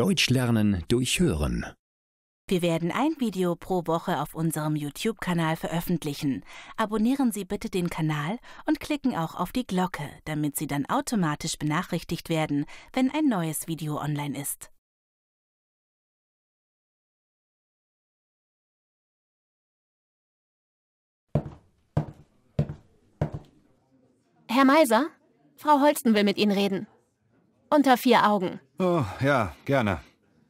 Deutsch lernen durch Hören. Wir werden ein Video pro Woche auf unserem YouTube-Kanal veröffentlichen. Abonnieren Sie bitte den Kanal und klicken auch auf die Glocke, damit Sie dann automatisch benachrichtigt werden, wenn ein neues Video online ist. Herr Meiser, Frau Holsten will mit Ihnen reden. Unter vier Augen. Oh, ja, gerne.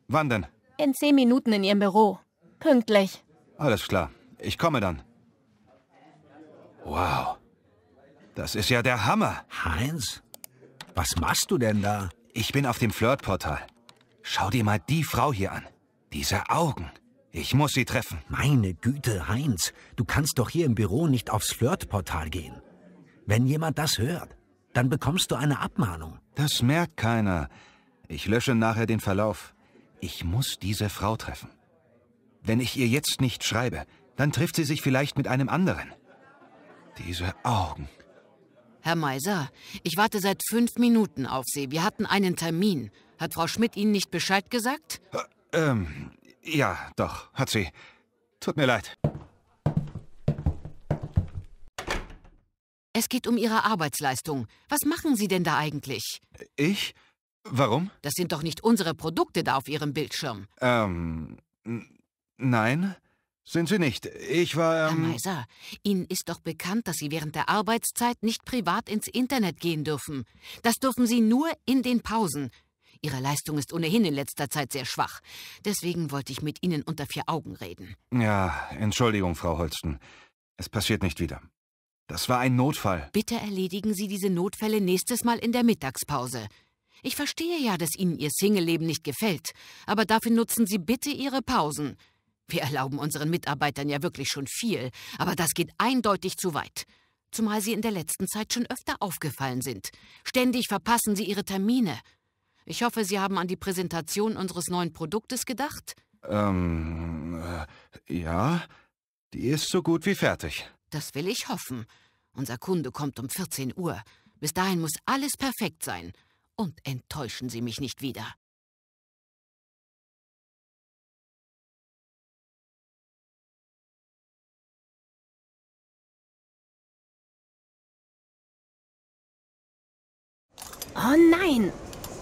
Wann denn? In zehn Minuten in Ihrem Büro. Pünktlich. Alles klar. Ich komme dann. Wow. Das ist ja der Hammer. Heinz, was machst du denn da? Ich bin auf dem Flirtportal. Schau dir mal die Frau hier an. Diese Augen. Ich muss sie treffen. Meine Güte, Heinz, du kannst doch hier im Büro nicht aufs Flirtportal gehen. Wenn jemand das hört, dann bekommst du eine Abmahnung. Das merkt keiner. Ich lösche nachher den Verlauf. Ich muss diese Frau treffen. Wenn ich ihr jetzt nicht schreibe, dann trifft sie sich vielleicht mit einem anderen. Diese Augen. Herr Meiser, ich warte seit fünf Minuten auf Sie. Wir hatten einen Termin. Hat Frau Schmidt Ihnen nicht Bescheid gesagt? Äh, ähm, ja, doch, hat sie. Tut mir leid. Es geht um Ihre Arbeitsleistung. Was machen Sie denn da eigentlich? Ich? Warum? Das sind doch nicht unsere Produkte da auf Ihrem Bildschirm. Ähm, nein, sind sie nicht. Ich war... Ähm Herr Meiser, Ihnen ist doch bekannt, dass Sie während der Arbeitszeit nicht privat ins Internet gehen dürfen. Das dürfen Sie nur in den Pausen. Ihre Leistung ist ohnehin in letzter Zeit sehr schwach. Deswegen wollte ich mit Ihnen unter vier Augen reden. Ja, Entschuldigung, Frau Holsten. Es passiert nicht wieder. Das war ein Notfall. Bitte erledigen Sie diese Notfälle nächstes Mal in der Mittagspause. Ich verstehe ja, dass Ihnen Ihr Single-Leben nicht gefällt, aber dafür nutzen Sie bitte Ihre Pausen. Wir erlauben unseren Mitarbeitern ja wirklich schon viel, aber das geht eindeutig zu weit. Zumal Sie in der letzten Zeit schon öfter aufgefallen sind. Ständig verpassen Sie Ihre Termine. Ich hoffe, Sie haben an die Präsentation unseres neuen Produktes gedacht? Ähm, äh, ja, die ist so gut wie fertig. Das will ich hoffen. Unser Kunde kommt um 14 Uhr. Bis dahin muss alles perfekt sein und enttäuschen Sie mich nicht wieder. Oh nein!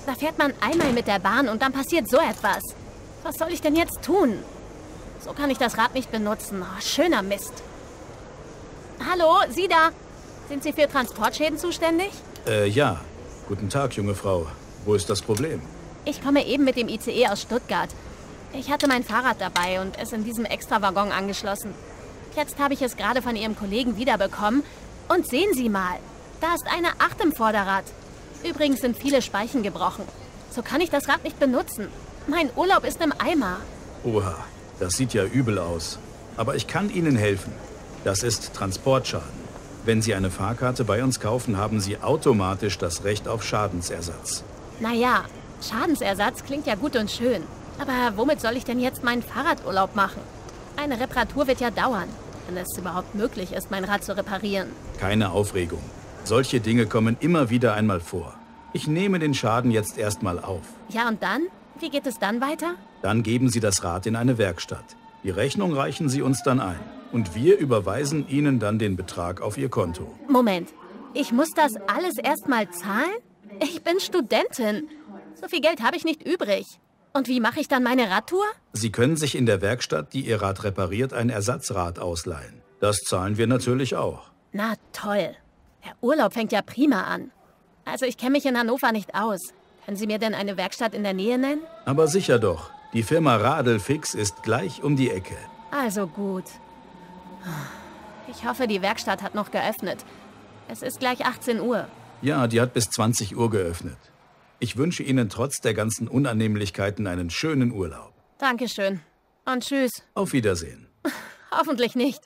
Da fährt man einmal mit der Bahn und dann passiert so etwas. Was soll ich denn jetzt tun? So kann ich das Rad nicht benutzen. Oh, schöner Mist. Hallo, Sie da? Sind Sie für Transportschäden zuständig? Äh, ja. Guten Tag, junge Frau. Wo ist das Problem? Ich komme eben mit dem ICE aus Stuttgart. Ich hatte mein Fahrrad dabei und es in diesem Extrawaggon angeschlossen. Jetzt habe ich es gerade von Ihrem Kollegen wiederbekommen. Und sehen Sie mal, da ist eine Acht im Vorderrad. Übrigens sind viele Speichen gebrochen. So kann ich das Rad nicht benutzen. Mein Urlaub ist im Eimer. Oha, das sieht ja übel aus. Aber ich kann Ihnen helfen. Das ist Transportschaden. Wenn Sie eine Fahrkarte bei uns kaufen, haben Sie automatisch das Recht auf Schadensersatz. Naja, Schadensersatz klingt ja gut und schön. Aber womit soll ich denn jetzt meinen Fahrradurlaub machen? Eine Reparatur wird ja dauern, wenn es überhaupt möglich ist, mein Rad zu reparieren. Keine Aufregung. Solche Dinge kommen immer wieder einmal vor. Ich nehme den Schaden jetzt erstmal auf. Ja, und dann? Wie geht es dann weiter? Dann geben Sie das Rad in eine Werkstatt. Die Rechnung reichen Sie uns dann ein und wir überweisen Ihnen dann den Betrag auf Ihr Konto. Moment, ich muss das alles erstmal zahlen? Ich bin Studentin. So viel Geld habe ich nicht übrig. Und wie mache ich dann meine Radtour? Sie können sich in der Werkstatt, die Ihr Rad repariert, ein Ersatzrad ausleihen. Das zahlen wir natürlich auch. Na toll. Der Urlaub fängt ja prima an. Also ich kenne mich in Hannover nicht aus. Können Sie mir denn eine Werkstatt in der Nähe nennen? Aber sicher doch. Die Firma Radelfix ist gleich um die Ecke. Also gut. Ich hoffe, die Werkstatt hat noch geöffnet. Es ist gleich 18 Uhr. Ja, die hat bis 20 Uhr geöffnet. Ich wünsche Ihnen trotz der ganzen Unannehmlichkeiten einen schönen Urlaub. Dankeschön. Und tschüss. Auf Wiedersehen. Hoffentlich nicht.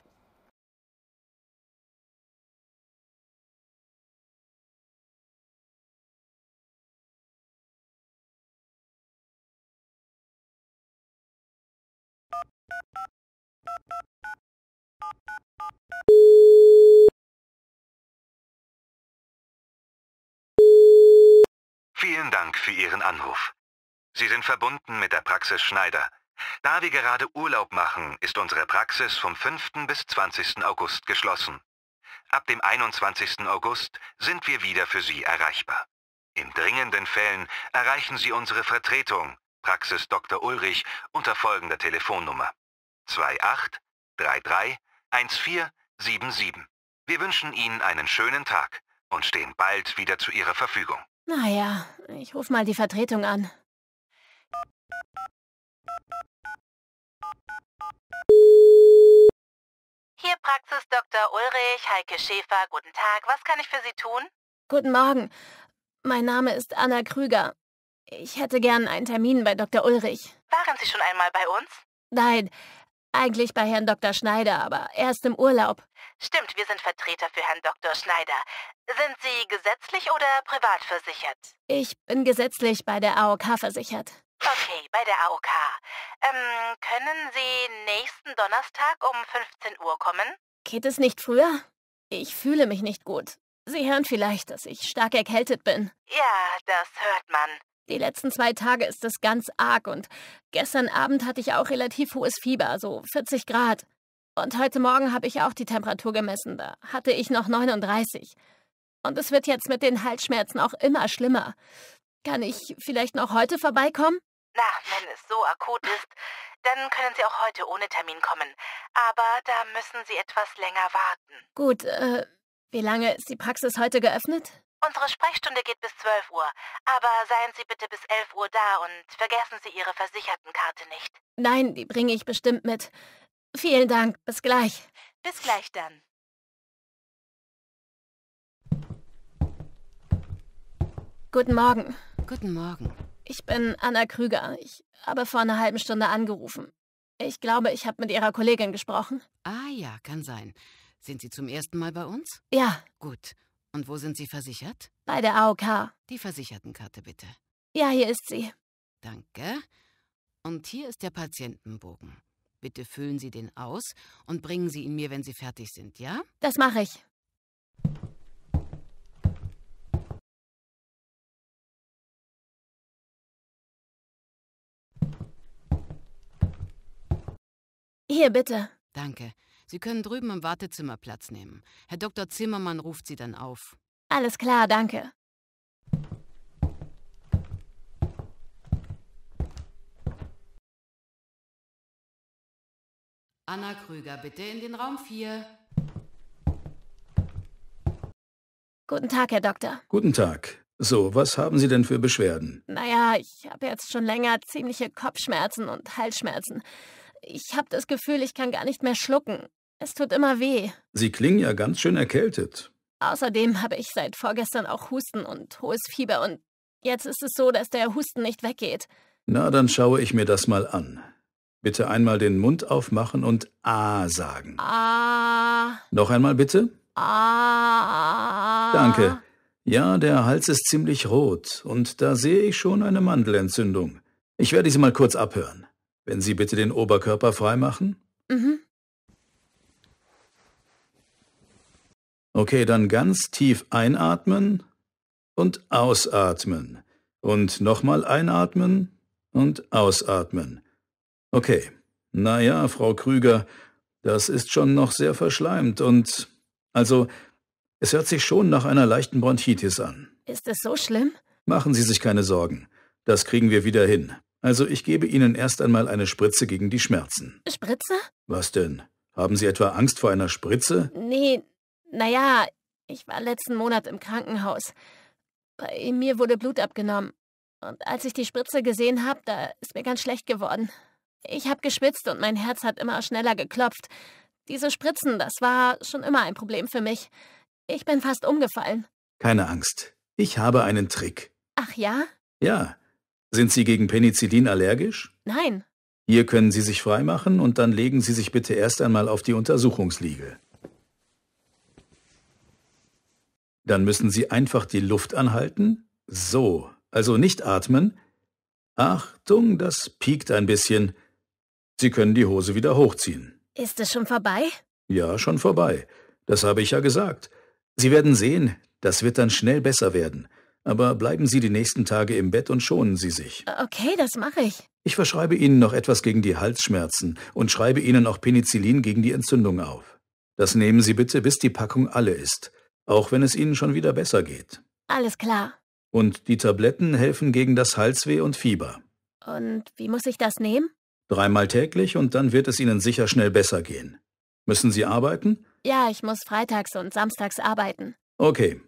Vielen Dank für Ihren Anruf. Sie sind verbunden mit der Praxis Schneider. Da wir gerade Urlaub machen, ist unsere Praxis vom 5. bis 20. August geschlossen. Ab dem 21. August sind wir wieder für Sie erreichbar. In dringenden Fällen erreichen Sie unsere Vertretung, Praxis Dr. Ulrich, unter folgender Telefonnummer 28 33 1477. Wir wünschen Ihnen einen schönen Tag und stehen bald wieder zu Ihrer Verfügung. Naja, ich ruf mal die Vertretung an. Hier Praxis Dr. Ulrich, Heike Schäfer, guten Tag. Was kann ich für Sie tun? Guten Morgen. Mein Name ist Anna Krüger. Ich hätte gern einen Termin bei Dr. Ulrich. Waren Sie schon einmal bei uns? Nein, eigentlich bei Herrn Dr. Schneider, aber er ist im Urlaub. Stimmt, wir sind Vertreter für Herrn Dr. Schneider. Sind Sie gesetzlich oder privat versichert? Ich bin gesetzlich bei der AOK versichert. Okay, bei der AOK. Ähm, können Sie nächsten Donnerstag um 15 Uhr kommen? Geht es nicht früher? Ich fühle mich nicht gut. Sie hören vielleicht, dass ich stark erkältet bin. Ja, das hört man. Die letzten zwei Tage ist es ganz arg und gestern Abend hatte ich auch relativ hohes Fieber, so 40 Grad. Und heute Morgen habe ich auch die Temperatur gemessen, da hatte ich noch 39. Und es wird jetzt mit den Halsschmerzen auch immer schlimmer. Kann ich vielleicht noch heute vorbeikommen? Na, wenn es so akut ist, dann können Sie auch heute ohne Termin kommen. Aber da müssen Sie etwas länger warten. Gut, äh, wie lange ist die Praxis heute geöffnet? Unsere Sprechstunde geht bis 12 Uhr, aber seien Sie bitte bis 11 Uhr da und vergessen Sie Ihre Versichertenkarte nicht. Nein, die bringe ich bestimmt mit. Vielen Dank, bis gleich. Bis gleich dann. Guten Morgen. Guten Morgen. Ich bin Anna Krüger. Ich habe vor einer halben Stunde angerufen. Ich glaube, ich habe mit Ihrer Kollegin gesprochen. Ah ja, kann sein. Sind Sie zum ersten Mal bei uns? Ja. Gut. Und wo sind Sie versichert? Bei der AOK. Die Versichertenkarte bitte. Ja, hier ist sie. Danke. Und hier ist der Patientenbogen. Bitte füllen Sie den aus und bringen Sie ihn mir, wenn Sie fertig sind, ja? Das mache ich. Hier bitte. Danke. Sie können drüben im Wartezimmer Platz nehmen. Herr Dr. Zimmermann ruft Sie dann auf. Alles klar, danke. Anna Krüger, bitte in den Raum 4. Guten Tag, Herr Doktor. Guten Tag. So, was haben Sie denn für Beschwerden? Naja, ich habe jetzt schon länger ziemliche Kopfschmerzen und Halsschmerzen. Ich habe das Gefühl, ich kann gar nicht mehr schlucken. Es tut immer weh. Sie klingen ja ganz schön erkältet. Außerdem habe ich seit vorgestern auch Husten und hohes Fieber und jetzt ist es so, dass der Husten nicht weggeht. Na, dann schaue ich mir das mal an. Bitte einmal den Mund aufmachen und A sagen. Ah. Noch einmal bitte. Ah. Danke. Ja, der Hals ist ziemlich rot und da sehe ich schon eine Mandelentzündung. Ich werde sie mal kurz abhören. Wenn Sie bitte den Oberkörper freimachen? Mhm. Okay, dann ganz tief einatmen und ausatmen. Und nochmal einatmen und ausatmen. Okay, naja, Frau Krüger, das ist schon noch sehr verschleimt und... Also, es hört sich schon nach einer leichten Bronchitis an. Ist es so schlimm? Machen Sie sich keine Sorgen. Das kriegen wir wieder hin. Also ich gebe Ihnen erst einmal eine Spritze gegen die Schmerzen. Spritze? Was denn? Haben Sie etwa Angst vor einer Spritze? Nee, naja, ich war letzten Monat im Krankenhaus. Bei mir wurde Blut abgenommen. Und als ich die Spritze gesehen habe, da ist mir ganz schlecht geworden. Ich habe geschwitzt und mein Herz hat immer schneller geklopft. Diese Spritzen, das war schon immer ein Problem für mich. Ich bin fast umgefallen. Keine Angst. Ich habe einen Trick. Ach ja? Ja, sind Sie gegen Penicillin allergisch? Nein. Hier können Sie sich freimachen und dann legen Sie sich bitte erst einmal auf die Untersuchungsliege. Dann müssen Sie einfach die Luft anhalten. So, also nicht atmen. Achtung, das piekt ein bisschen. Sie können die Hose wieder hochziehen. Ist es schon vorbei? Ja, schon vorbei. Das habe ich ja gesagt. Sie werden sehen, das wird dann schnell besser werden. Aber bleiben Sie die nächsten Tage im Bett und schonen Sie sich. Äh, okay, das mache ich. Ich verschreibe Ihnen noch etwas gegen die Halsschmerzen und schreibe Ihnen auch Penicillin gegen die Entzündung auf. Das nehmen Sie bitte, bis die Packung alle ist, auch wenn es Ihnen schon wieder besser geht. Alles klar. Und die Tabletten helfen gegen das Halsweh und Fieber. Und wie muss ich das nehmen? Dreimal täglich und dann wird es Ihnen sicher schnell besser gehen. Müssen Sie arbeiten? Ja, ich muss freitags und samstags arbeiten. Okay.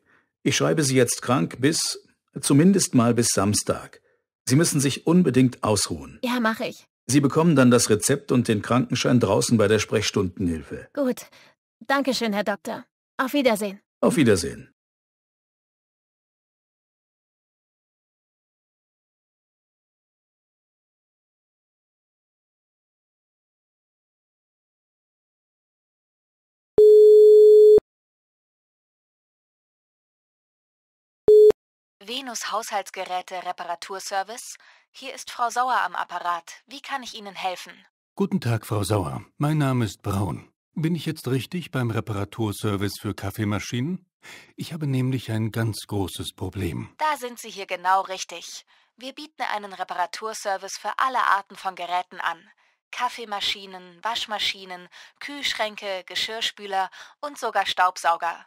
Ich schreibe Sie jetzt krank bis, zumindest mal bis Samstag. Sie müssen sich unbedingt ausruhen. Ja, mache ich. Sie bekommen dann das Rezept und den Krankenschein draußen bei der Sprechstundenhilfe. Gut. Dankeschön, Herr Doktor. Auf Wiedersehen. Auf Wiedersehen. Venus Haushaltsgeräte Reparaturservice. Hier ist Frau Sauer am Apparat. Wie kann ich Ihnen helfen? Guten Tag, Frau Sauer. Mein Name ist Braun. Bin ich jetzt richtig beim Reparaturservice für Kaffeemaschinen? Ich habe nämlich ein ganz großes Problem. Da sind Sie hier genau richtig. Wir bieten einen Reparaturservice für alle Arten von Geräten an. Kaffeemaschinen, Waschmaschinen, Kühlschränke, Geschirrspüler und sogar Staubsauger.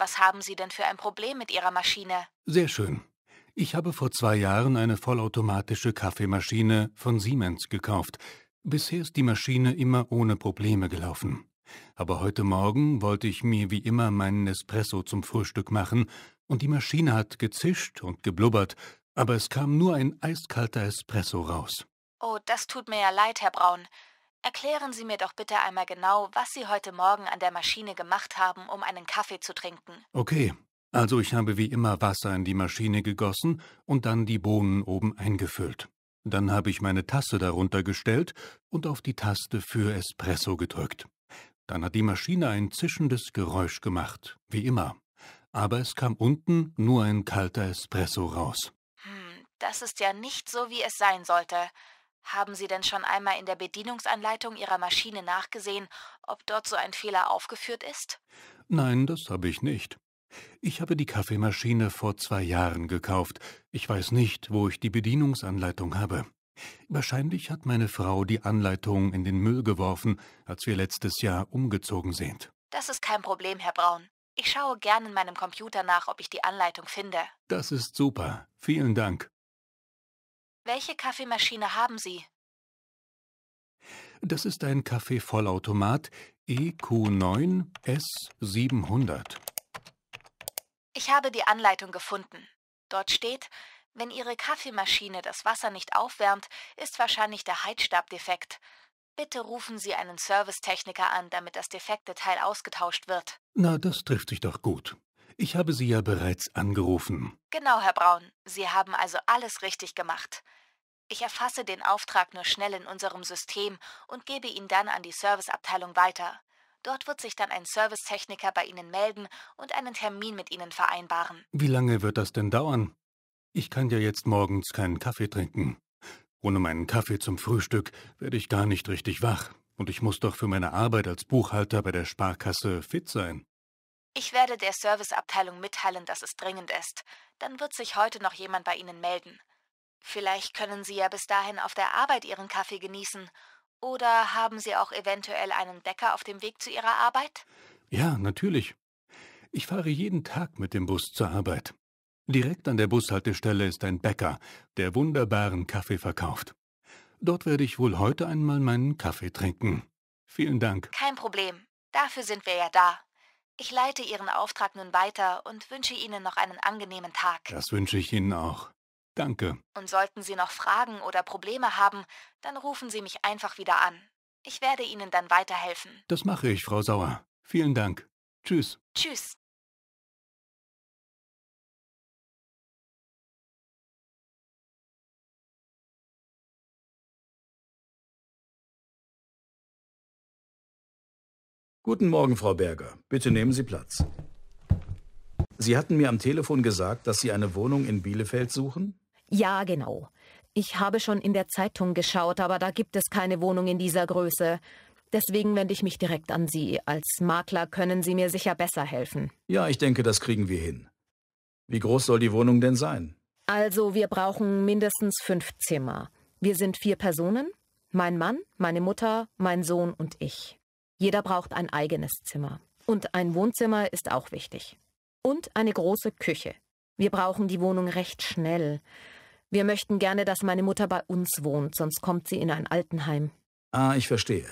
Was haben Sie denn für ein Problem mit Ihrer Maschine? Sehr schön. Ich habe vor zwei Jahren eine vollautomatische Kaffeemaschine von Siemens gekauft. Bisher ist die Maschine immer ohne Probleme gelaufen. Aber heute Morgen wollte ich mir wie immer meinen Espresso zum Frühstück machen, und die Maschine hat gezischt und geblubbert, aber es kam nur ein eiskalter Espresso raus. Oh, das tut mir ja leid, Herr Braun. Erklären Sie mir doch bitte einmal genau, was Sie heute Morgen an der Maschine gemacht haben, um einen Kaffee zu trinken. Okay, also ich habe wie immer Wasser in die Maschine gegossen und dann die Bohnen oben eingefüllt. Dann habe ich meine Tasse darunter gestellt und auf die Taste für Espresso gedrückt. Dann hat die Maschine ein zischendes Geräusch gemacht, wie immer. Aber es kam unten nur ein kalter Espresso raus. Hm, das ist ja nicht so, wie es sein sollte. Haben Sie denn schon einmal in der Bedienungsanleitung Ihrer Maschine nachgesehen, ob dort so ein Fehler aufgeführt ist? Nein, das habe ich nicht. Ich habe die Kaffeemaschine vor zwei Jahren gekauft. Ich weiß nicht, wo ich die Bedienungsanleitung habe. Wahrscheinlich hat meine Frau die Anleitung in den Müll geworfen, als wir letztes Jahr umgezogen sind. Das ist kein Problem, Herr Braun. Ich schaue gern in meinem Computer nach, ob ich die Anleitung finde. Das ist super. Vielen Dank. Welche Kaffeemaschine haben Sie? Das ist ein Kaffeevollautomat EQ9S700. Ich habe die Anleitung gefunden. Dort steht, wenn Ihre Kaffeemaschine das Wasser nicht aufwärmt, ist wahrscheinlich der Heizstab defekt. Bitte rufen Sie einen Servicetechniker an, damit das defekte Teil ausgetauscht wird. Na, das trifft sich doch gut. Ich habe Sie ja bereits angerufen. Genau, Herr Braun. Sie haben also alles richtig gemacht. Ich erfasse den Auftrag nur schnell in unserem System und gebe ihn dann an die Serviceabteilung weiter. Dort wird sich dann ein Servicetechniker bei Ihnen melden und einen Termin mit Ihnen vereinbaren. Wie lange wird das denn dauern? Ich kann ja jetzt morgens keinen Kaffee trinken. Ohne meinen Kaffee zum Frühstück werde ich gar nicht richtig wach. Und ich muss doch für meine Arbeit als Buchhalter bei der Sparkasse fit sein. Ich werde der Serviceabteilung mitteilen, dass es dringend ist. Dann wird sich heute noch jemand bei Ihnen melden. Vielleicht können Sie ja bis dahin auf der Arbeit Ihren Kaffee genießen. Oder haben Sie auch eventuell einen Bäcker auf dem Weg zu Ihrer Arbeit? Ja, natürlich. Ich fahre jeden Tag mit dem Bus zur Arbeit. Direkt an der Bushaltestelle ist ein Bäcker, der wunderbaren Kaffee verkauft. Dort werde ich wohl heute einmal meinen Kaffee trinken. Vielen Dank. Kein Problem. Dafür sind wir ja da. Ich leite Ihren Auftrag nun weiter und wünsche Ihnen noch einen angenehmen Tag. Das wünsche ich Ihnen auch. Danke. Und sollten Sie noch Fragen oder Probleme haben, dann rufen Sie mich einfach wieder an. Ich werde Ihnen dann weiterhelfen. Das mache ich, Frau Sauer. Vielen Dank. Tschüss. Tschüss. Guten Morgen, Frau Berger. Bitte nehmen Sie Platz. Sie hatten mir am Telefon gesagt, dass Sie eine Wohnung in Bielefeld suchen? Ja, genau. Ich habe schon in der Zeitung geschaut, aber da gibt es keine Wohnung in dieser Größe. Deswegen wende ich mich direkt an Sie. Als Makler können Sie mir sicher besser helfen. Ja, ich denke, das kriegen wir hin. Wie groß soll die Wohnung denn sein? Also, wir brauchen mindestens fünf Zimmer. Wir sind vier Personen. Mein Mann, meine Mutter, mein Sohn und ich. Jeder braucht ein eigenes Zimmer. Und ein Wohnzimmer ist auch wichtig. Und eine große Küche. Wir brauchen die Wohnung recht schnell. Wir möchten gerne, dass meine Mutter bei uns wohnt, sonst kommt sie in ein Altenheim. Ah, ich verstehe.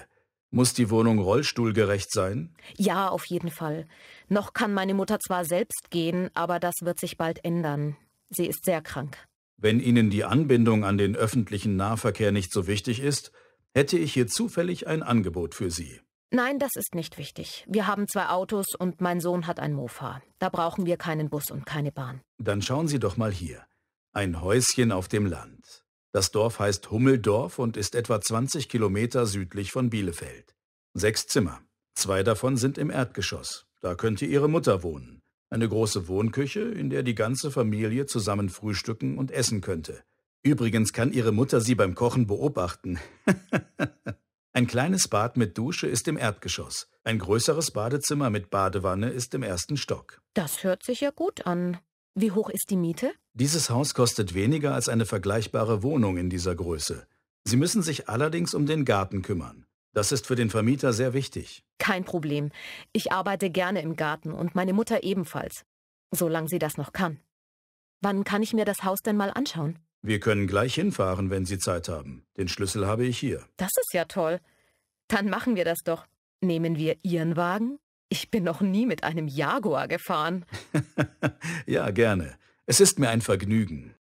Muss die Wohnung rollstuhlgerecht sein? Ja, auf jeden Fall. Noch kann meine Mutter zwar selbst gehen, aber das wird sich bald ändern. Sie ist sehr krank. Wenn Ihnen die Anbindung an den öffentlichen Nahverkehr nicht so wichtig ist, hätte ich hier zufällig ein Angebot für Sie. Nein, das ist nicht wichtig. Wir haben zwei Autos und mein Sohn hat ein Mofa. Da brauchen wir keinen Bus und keine Bahn. Dann schauen Sie doch mal hier. Ein Häuschen auf dem Land. Das Dorf heißt Hummeldorf und ist etwa 20 Kilometer südlich von Bielefeld. Sechs Zimmer. Zwei davon sind im Erdgeschoss. Da könnte Ihre Mutter wohnen. Eine große Wohnküche, in der die ganze Familie zusammen frühstücken und essen könnte. Übrigens kann Ihre Mutter Sie beim Kochen beobachten. Ein kleines Bad mit Dusche ist im Erdgeschoss. Ein größeres Badezimmer mit Badewanne ist im ersten Stock. Das hört sich ja gut an. Wie hoch ist die Miete? Dieses Haus kostet weniger als eine vergleichbare Wohnung in dieser Größe. Sie müssen sich allerdings um den Garten kümmern. Das ist für den Vermieter sehr wichtig. Kein Problem. Ich arbeite gerne im Garten und meine Mutter ebenfalls, solange sie das noch kann. Wann kann ich mir das Haus denn mal anschauen? Wir können gleich hinfahren, wenn Sie Zeit haben. Den Schlüssel habe ich hier. Das ist ja toll. Dann machen wir das doch. Nehmen wir Ihren Wagen? Ich bin noch nie mit einem Jaguar gefahren. ja, gerne. Es ist mir ein Vergnügen.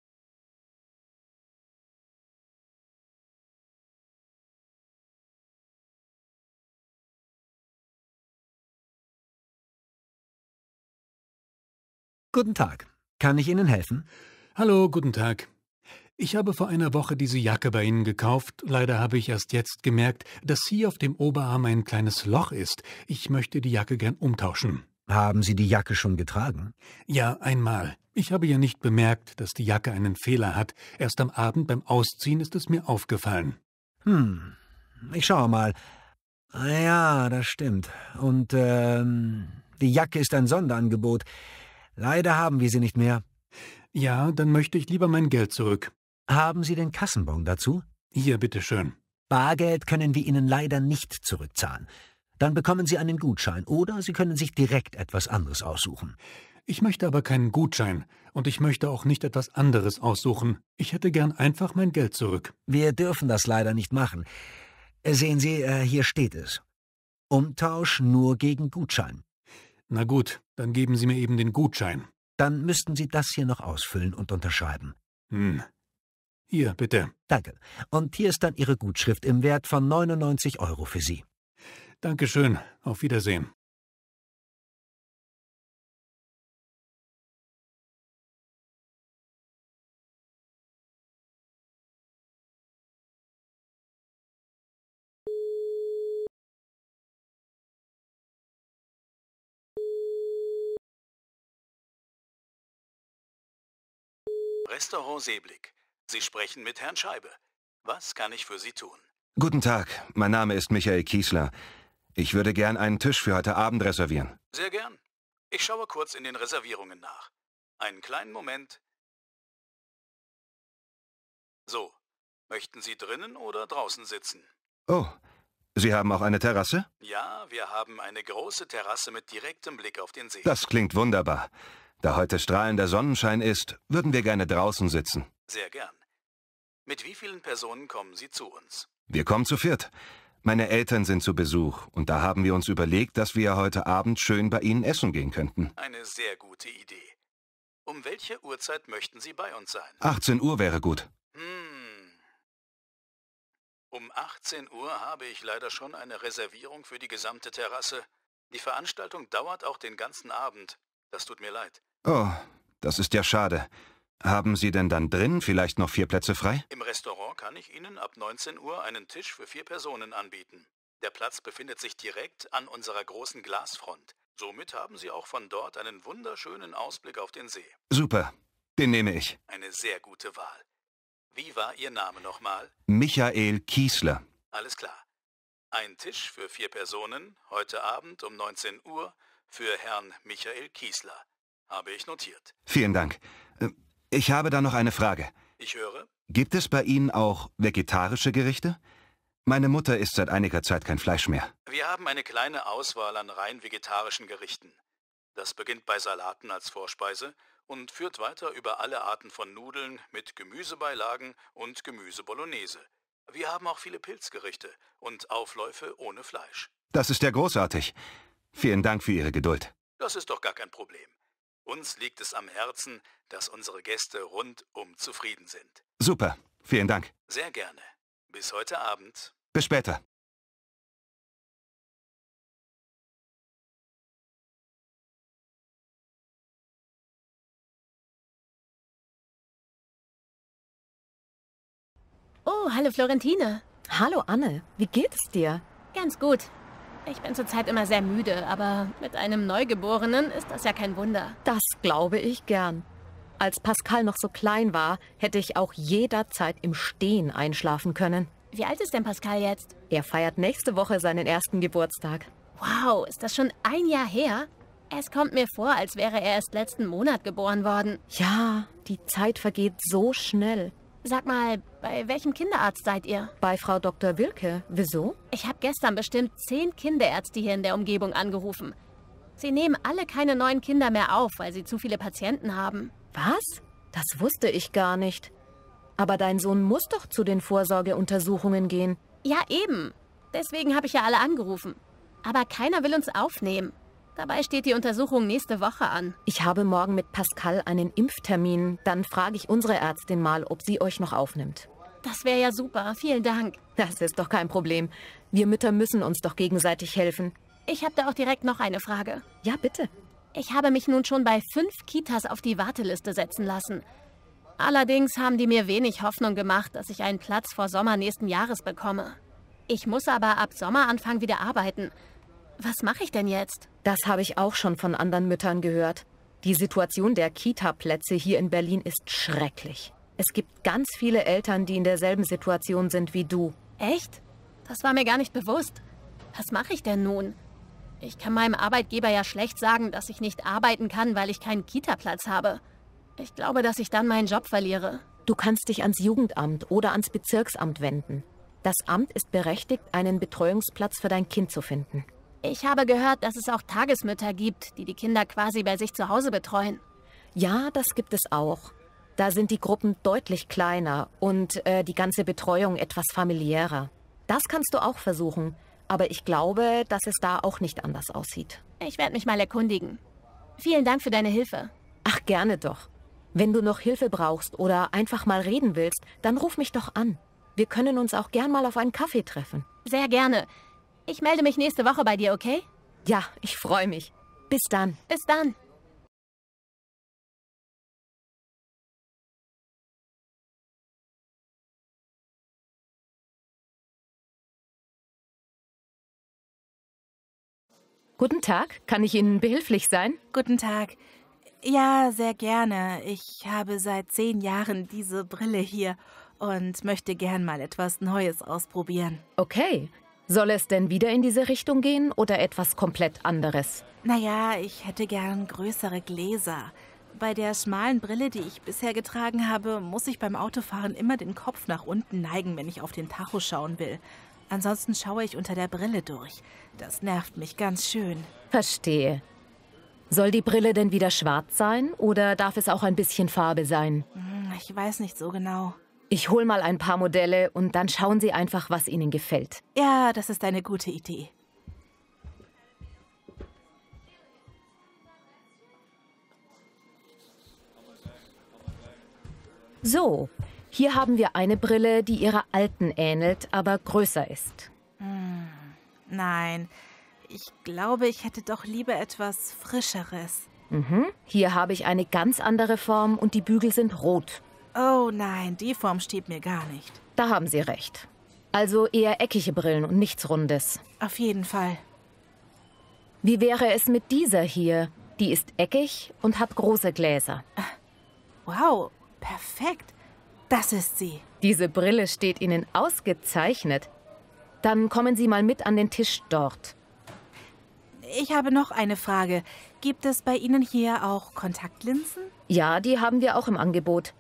Guten Tag. Kann ich Ihnen helfen? Hallo, guten Tag. Ich habe vor einer Woche diese Jacke bei Ihnen gekauft. Leider habe ich erst jetzt gemerkt, dass hier auf dem Oberarm ein kleines Loch ist. Ich möchte die Jacke gern umtauschen. Haben Sie die Jacke schon getragen? Ja, einmal. Ich habe ja nicht bemerkt, dass die Jacke einen Fehler hat. Erst am Abend beim Ausziehen ist es mir aufgefallen. Hm, ich schaue mal. Ja, das stimmt. Und ähm, die Jacke ist ein Sonderangebot. Leider haben wir sie nicht mehr. Ja, dann möchte ich lieber mein Geld zurück. Haben Sie den Kassenbon dazu? Hier, bitteschön. Bargeld können wir Ihnen leider nicht zurückzahlen. Dann bekommen Sie einen Gutschein oder Sie können sich direkt etwas anderes aussuchen. Ich möchte aber keinen Gutschein und ich möchte auch nicht etwas anderes aussuchen. Ich hätte gern einfach mein Geld zurück. Wir dürfen das leider nicht machen. Sehen Sie, äh, hier steht es. Umtausch nur gegen Gutschein. Na gut, dann geben Sie mir eben den Gutschein. Dann müssten Sie das hier noch ausfüllen und unterschreiben. Hm, hier, bitte. Danke. Und hier ist dann Ihre Gutschrift im Wert von 99 Euro für Sie. Dankeschön. Auf Wiedersehen. Restaurant Seeblick Sie sprechen mit Herrn Scheibe. Was kann ich für Sie tun? Guten Tag, mein Name ist Michael Kiesler. Ich würde gern einen Tisch für heute Abend reservieren. Sehr gern. Ich schaue kurz in den Reservierungen nach. Einen kleinen Moment. So, möchten Sie drinnen oder draußen sitzen? Oh, Sie haben auch eine Terrasse? Ja, wir haben eine große Terrasse mit direktem Blick auf den See. Das klingt wunderbar. Da heute strahlender Sonnenschein ist, würden wir gerne draußen sitzen. Sehr gern. Mit wie vielen Personen kommen Sie zu uns? Wir kommen zu viert. Meine Eltern sind zu Besuch und da haben wir uns überlegt, dass wir heute Abend schön bei Ihnen essen gehen könnten. Eine sehr gute Idee. Um welche Uhrzeit möchten Sie bei uns sein? 18 Uhr wäre gut. Hm. Um 18 Uhr habe ich leider schon eine Reservierung für die gesamte Terrasse. Die Veranstaltung dauert auch den ganzen Abend. Das tut mir leid. Oh, das ist ja schade. Haben Sie denn dann drin vielleicht noch vier Plätze frei? Im Restaurant kann ich Ihnen ab 19 Uhr einen Tisch für vier Personen anbieten. Der Platz befindet sich direkt an unserer großen Glasfront. Somit haben Sie auch von dort einen wunderschönen Ausblick auf den See. Super, den nehme ich. Eine sehr gute Wahl. Wie war Ihr Name nochmal? Michael Kiesler. Alles klar. Ein Tisch für vier Personen, heute Abend um 19 Uhr, für Herrn Michael Kiesler. Habe ich notiert. Vielen Dank. Äh, ich habe da noch eine Frage. Ich höre. Gibt es bei Ihnen auch vegetarische Gerichte? Meine Mutter isst seit einiger Zeit kein Fleisch mehr. Wir haben eine kleine Auswahl an rein vegetarischen Gerichten. Das beginnt bei Salaten als Vorspeise und führt weiter über alle Arten von Nudeln mit Gemüsebeilagen und Gemüsebolognese. Wir haben auch viele Pilzgerichte und Aufläufe ohne Fleisch. Das ist ja großartig. Vielen Dank für Ihre Geduld. Das ist doch gar kein Problem. Uns liegt es am Herzen, dass unsere Gäste rundum zufrieden sind. Super, vielen Dank. Sehr gerne. Bis heute Abend. Bis später. Oh, hallo Florentine. Hallo Anne, wie geht es dir? Ganz gut. Ich bin zurzeit immer sehr müde, aber mit einem Neugeborenen ist das ja kein Wunder. Das glaube ich gern. Als Pascal noch so klein war, hätte ich auch jederzeit im Stehen einschlafen können. Wie alt ist denn Pascal jetzt? Er feiert nächste Woche seinen ersten Geburtstag. Wow, ist das schon ein Jahr her? Es kommt mir vor, als wäre er erst letzten Monat geboren worden. Ja, die Zeit vergeht so schnell. Sag mal, bei welchem Kinderarzt seid ihr? Bei Frau Dr. Wilke. Wieso? Ich habe gestern bestimmt zehn Kinderärzte hier in der Umgebung angerufen. Sie nehmen alle keine neuen Kinder mehr auf, weil sie zu viele Patienten haben. Was? Das wusste ich gar nicht. Aber dein Sohn muss doch zu den Vorsorgeuntersuchungen gehen. Ja, eben. Deswegen habe ich ja alle angerufen. Aber keiner will uns aufnehmen. Dabei steht die Untersuchung nächste Woche an. Ich habe morgen mit Pascal einen Impftermin. Dann frage ich unsere Ärztin mal, ob sie euch noch aufnimmt. Das wäre ja super. Vielen Dank. Das ist doch kein Problem. Wir Mütter müssen uns doch gegenseitig helfen. Ich habe da auch direkt noch eine Frage. Ja, bitte. Ich habe mich nun schon bei fünf Kitas auf die Warteliste setzen lassen. Allerdings haben die mir wenig Hoffnung gemacht, dass ich einen Platz vor Sommer nächsten Jahres bekomme. Ich muss aber ab Sommeranfang wieder arbeiten. Was mache ich denn jetzt? Das habe ich auch schon von anderen Müttern gehört. Die Situation der Kita-Plätze hier in Berlin ist schrecklich. Es gibt ganz viele Eltern, die in derselben Situation sind wie du. Echt? Das war mir gar nicht bewusst. Was mache ich denn nun? Ich kann meinem Arbeitgeber ja schlecht sagen, dass ich nicht arbeiten kann, weil ich keinen Kita-Platz habe. Ich glaube, dass ich dann meinen Job verliere. Du kannst dich ans Jugendamt oder ans Bezirksamt wenden. Das Amt ist berechtigt, einen Betreuungsplatz für dein Kind zu finden. Ich habe gehört, dass es auch Tagesmütter gibt, die die Kinder quasi bei sich zu Hause betreuen. Ja, das gibt es auch. Da sind die Gruppen deutlich kleiner und äh, die ganze Betreuung etwas familiärer. Das kannst du auch versuchen, aber ich glaube, dass es da auch nicht anders aussieht. Ich werde mich mal erkundigen. Vielen Dank für deine Hilfe. Ach, gerne doch. Wenn du noch Hilfe brauchst oder einfach mal reden willst, dann ruf mich doch an. Wir können uns auch gern mal auf einen Kaffee treffen. Sehr gerne. Ich melde mich nächste Woche bei dir, okay? Ja, ich freue mich. Bis dann. Bis dann. Guten Tag, kann ich Ihnen behilflich sein? Guten Tag. Ja, sehr gerne. Ich habe seit zehn Jahren diese Brille hier und möchte gern mal etwas Neues ausprobieren. Okay, soll es denn wieder in diese Richtung gehen oder etwas komplett anderes? Naja, ich hätte gern größere Gläser. Bei der schmalen Brille, die ich bisher getragen habe, muss ich beim Autofahren immer den Kopf nach unten neigen, wenn ich auf den Tacho schauen will. Ansonsten schaue ich unter der Brille durch. Das nervt mich ganz schön. Verstehe. Soll die Brille denn wieder schwarz sein oder darf es auch ein bisschen Farbe sein? Hm, ich weiß nicht so genau. Ich hol mal ein paar Modelle und dann schauen Sie einfach, was Ihnen gefällt. Ja, das ist eine gute Idee. So, hier haben wir eine Brille, die ihrer alten ähnelt, aber größer ist. Hm, nein, ich glaube, ich hätte doch lieber etwas Frischeres. Mhm. Hier habe ich eine ganz andere Form und die Bügel sind rot. Oh nein, die Form steht mir gar nicht. Da haben Sie recht. Also eher eckige Brillen und nichts Rundes. Auf jeden Fall. Wie wäre es mit dieser hier? Die ist eckig und hat große Gläser. Wow, perfekt. Das ist sie. Diese Brille steht Ihnen ausgezeichnet. Dann kommen Sie mal mit an den Tisch dort. Ich habe noch eine Frage. Gibt es bei Ihnen hier auch Kontaktlinsen? Ja, die haben wir auch im Angebot.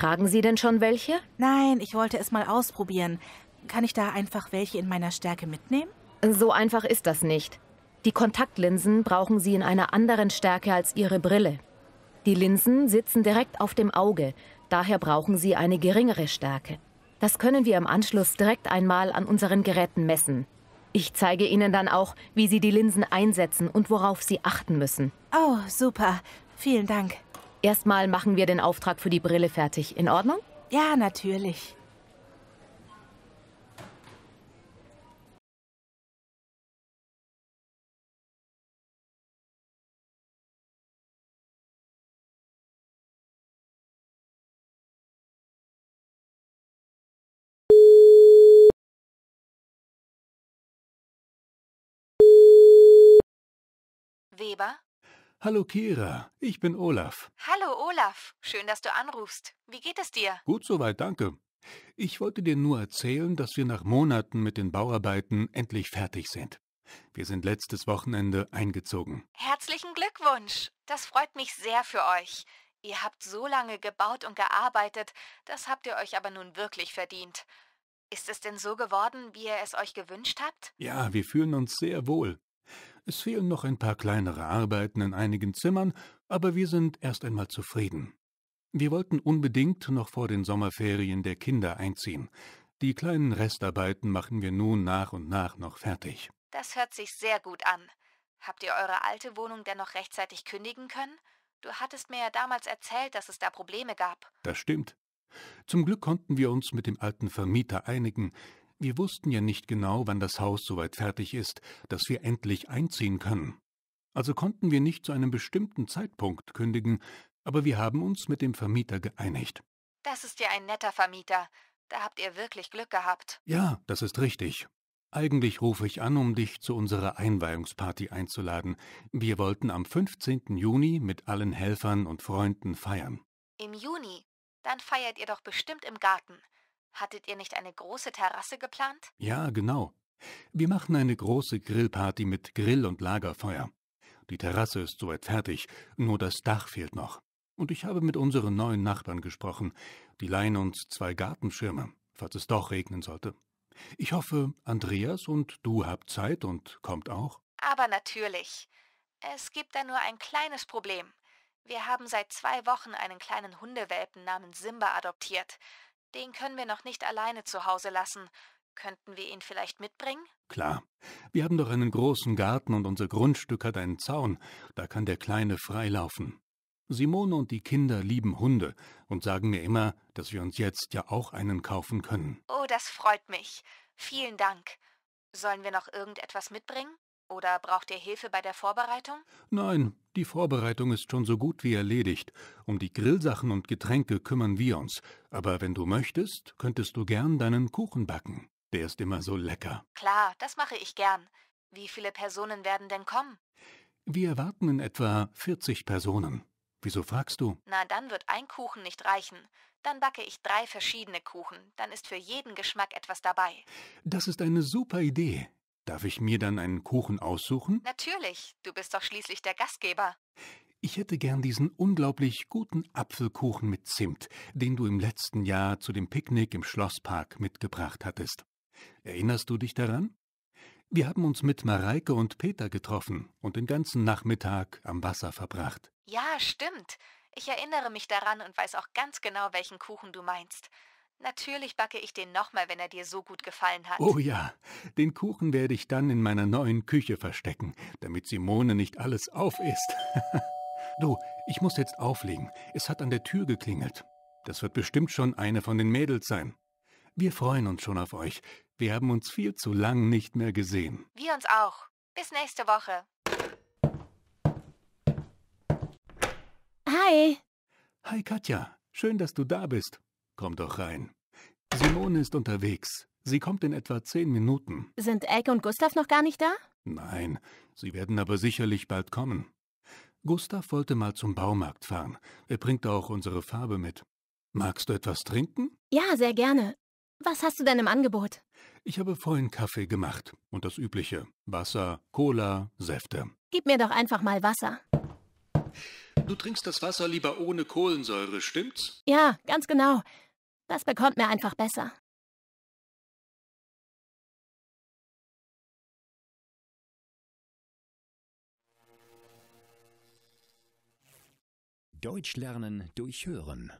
Tragen Sie denn schon welche? Nein, ich wollte es mal ausprobieren. Kann ich da einfach welche in meiner Stärke mitnehmen? So einfach ist das nicht. Die Kontaktlinsen brauchen Sie in einer anderen Stärke als Ihre Brille. Die Linsen sitzen direkt auf dem Auge, daher brauchen Sie eine geringere Stärke. Das können wir im Anschluss direkt einmal an unseren Geräten messen. Ich zeige Ihnen dann auch, wie Sie die Linsen einsetzen und worauf Sie achten müssen. Oh, super. Vielen Dank. Erstmal machen wir den Auftrag für die Brille fertig. In Ordnung? Ja, natürlich. Weber? Hallo Kira, ich bin Olaf. Hallo Olaf, schön, dass du anrufst. Wie geht es dir? Gut soweit, danke. Ich wollte dir nur erzählen, dass wir nach Monaten mit den Bauarbeiten endlich fertig sind. Wir sind letztes Wochenende eingezogen. Herzlichen Glückwunsch. Das freut mich sehr für euch. Ihr habt so lange gebaut und gearbeitet, das habt ihr euch aber nun wirklich verdient. Ist es denn so geworden, wie ihr es euch gewünscht habt? Ja, wir fühlen uns sehr wohl. Es fehlen noch ein paar kleinere Arbeiten in einigen Zimmern, aber wir sind erst einmal zufrieden. Wir wollten unbedingt noch vor den Sommerferien der Kinder einziehen. Die kleinen Restarbeiten machen wir nun nach und nach noch fertig. Das hört sich sehr gut an. Habt ihr eure alte Wohnung denn noch rechtzeitig kündigen können? Du hattest mir ja damals erzählt, dass es da Probleme gab. Das stimmt. Zum Glück konnten wir uns mit dem alten Vermieter einigen, wir wussten ja nicht genau, wann das Haus soweit fertig ist, dass wir endlich einziehen können. Also konnten wir nicht zu einem bestimmten Zeitpunkt kündigen, aber wir haben uns mit dem Vermieter geeinigt. Das ist ja ein netter Vermieter. Da habt ihr wirklich Glück gehabt. Ja, das ist richtig. Eigentlich rufe ich an, um dich zu unserer Einweihungsparty einzuladen. Wir wollten am 15. Juni mit allen Helfern und Freunden feiern. Im Juni? Dann feiert ihr doch bestimmt im Garten. Hattet ihr nicht eine große Terrasse geplant? Ja, genau. Wir machen eine große Grillparty mit Grill und Lagerfeuer. Die Terrasse ist soweit fertig, nur das Dach fehlt noch. Und ich habe mit unseren neuen Nachbarn gesprochen. Die leihen uns zwei Gartenschirme, falls es doch regnen sollte. Ich hoffe, Andreas und du habt Zeit und kommt auch. Aber natürlich. Es gibt da nur ein kleines Problem. Wir haben seit zwei Wochen einen kleinen Hundewelpen namens Simba adoptiert. Den können wir noch nicht alleine zu Hause lassen. Könnten wir ihn vielleicht mitbringen? Klar. Wir haben doch einen großen Garten und unser Grundstück hat einen Zaun. Da kann der Kleine frei laufen. Simone und die Kinder lieben Hunde und sagen mir immer, dass wir uns jetzt ja auch einen kaufen können. Oh, das freut mich. Vielen Dank. Sollen wir noch irgendetwas mitbringen? Oder braucht ihr Hilfe bei der Vorbereitung? Nein, die Vorbereitung ist schon so gut wie erledigt. Um die Grillsachen und Getränke kümmern wir uns. Aber wenn du möchtest, könntest du gern deinen Kuchen backen. Der ist immer so lecker. Klar, das mache ich gern. Wie viele Personen werden denn kommen? Wir erwarten in etwa 40 Personen. Wieso fragst du? Na, dann wird ein Kuchen nicht reichen. Dann backe ich drei verschiedene Kuchen. Dann ist für jeden Geschmack etwas dabei. Das ist eine super Idee. Darf ich mir dann einen Kuchen aussuchen? Natürlich, du bist doch schließlich der Gastgeber. Ich hätte gern diesen unglaublich guten Apfelkuchen mit Zimt, den du im letzten Jahr zu dem Picknick im Schlosspark mitgebracht hattest. Erinnerst du dich daran? Wir haben uns mit Mareike und Peter getroffen und den ganzen Nachmittag am Wasser verbracht. Ja, stimmt. Ich erinnere mich daran und weiß auch ganz genau, welchen Kuchen du meinst. Natürlich backe ich den nochmal, wenn er dir so gut gefallen hat. Oh ja, den Kuchen werde ich dann in meiner neuen Küche verstecken, damit Simone nicht alles aufisst. du, ich muss jetzt auflegen. Es hat an der Tür geklingelt. Das wird bestimmt schon eine von den Mädels sein. Wir freuen uns schon auf euch. Wir haben uns viel zu lang nicht mehr gesehen. Wir uns auch. Bis nächste Woche. Hi. Hi Katja. Schön, dass du da bist. Komm doch rein. Simone ist unterwegs. Sie kommt in etwa zehn Minuten. Sind Elke und Gustav noch gar nicht da? Nein, sie werden aber sicherlich bald kommen. Gustav wollte mal zum Baumarkt fahren. Er bringt auch unsere Farbe mit. Magst du etwas trinken? Ja, sehr gerne. Was hast du denn im Angebot? Ich habe vorhin Kaffee gemacht und das übliche. Wasser, Cola, Säfte. Gib mir doch einfach mal Wasser. Du trinkst das Wasser lieber ohne Kohlensäure, stimmt's? Ja, ganz genau. Das bekommt mir einfach besser. Deutsch lernen durch Hören.